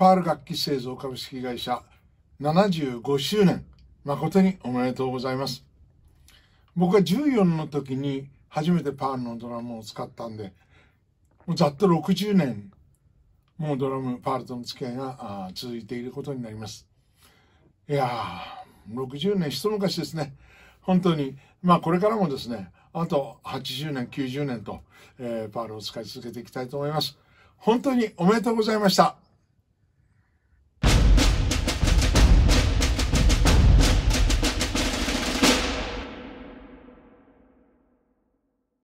パール楽器製造株式会社75周年、誠におめでとうございます。僕は14の時に初めてパールのドラムを使ったんで、もうざっと60年、もうドラム、パールとの付き合いが続いていることになります。いやー、60年一昔ですね。本当に。まあこれからもですね、あと80年、90年と、えー、パールを使い続けていきたいと思います。本当におめでとうございました。